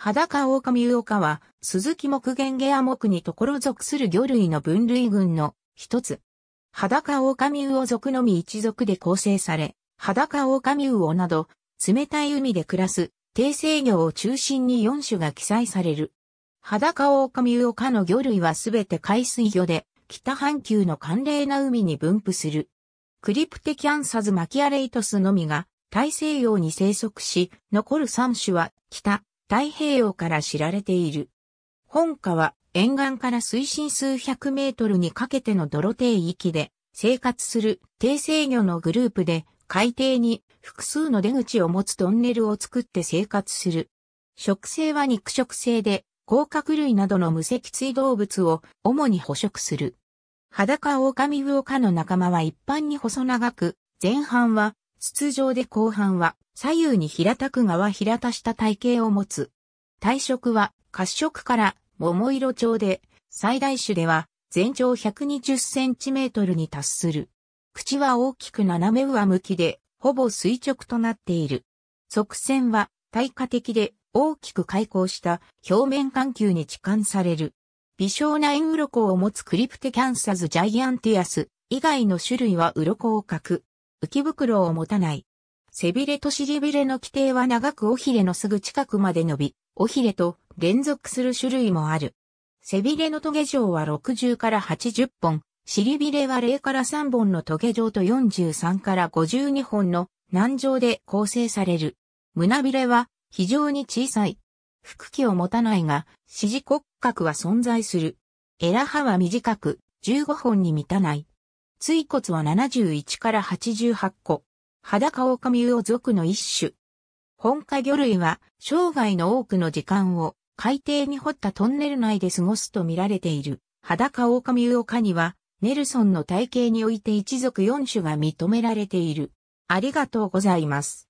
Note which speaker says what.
Speaker 1: 裸狼魚は、鈴木木原ゲア木にところ属する魚類の分類群の一つ。裸狼魚属のみ一族で構成され、裸狼魚など、冷たい海で暮らす、低生魚を中心に4種が記載される。裸狼魚科の魚類はすべて海水魚で、北半球の寒冷な海に分布する。クリプテキャンサズマキアレイトスのみが、大西洋に生息し、残る3種は、北、太平洋から知られている。本家は沿岸から水深数百メートルにかけての泥底域で生活する低制魚のグループで海底に複数の出口を持つトンネルを作って生活する。食性は肉食性で甲殻類などの無脊椎動物を主に捕食する。裸オオカミウオカの仲間は一般に細長く、前半は筒状で後半は左右に平たく側平たした体型を持つ。体色は褐色から桃色調で、最大種では全長1 2 0トルに達する。口は大きく斜め上向きで、ほぼ垂直となっている。側線は対火的で大きく開口した表面環球に置換される。微小な円鱗を持つクリプテキャンサズジャイアンティアス以外の種類は鱗を描く。浮き袋を持たない。背びれと尻びれの規定は長く尾ひれのすぐ近くまで伸び、尾ひれと連続する種類もある。背びれの棘状は60から80本、尻びれは0から3本の棘状と43から52本の軟状で構成される。胸びれは非常に小さい。腹器を持たないが、指示骨格は存在する。エラ歯は短く、15本に満たない。椎骨は71から88個。裸オオカミウオ族の一種。本科魚類は生涯の多くの時間を海底に掘ったトンネル内で過ごすと見られている。裸オオカミウオカにはネルソンの体系において一族4種が認められている。ありがとうございます。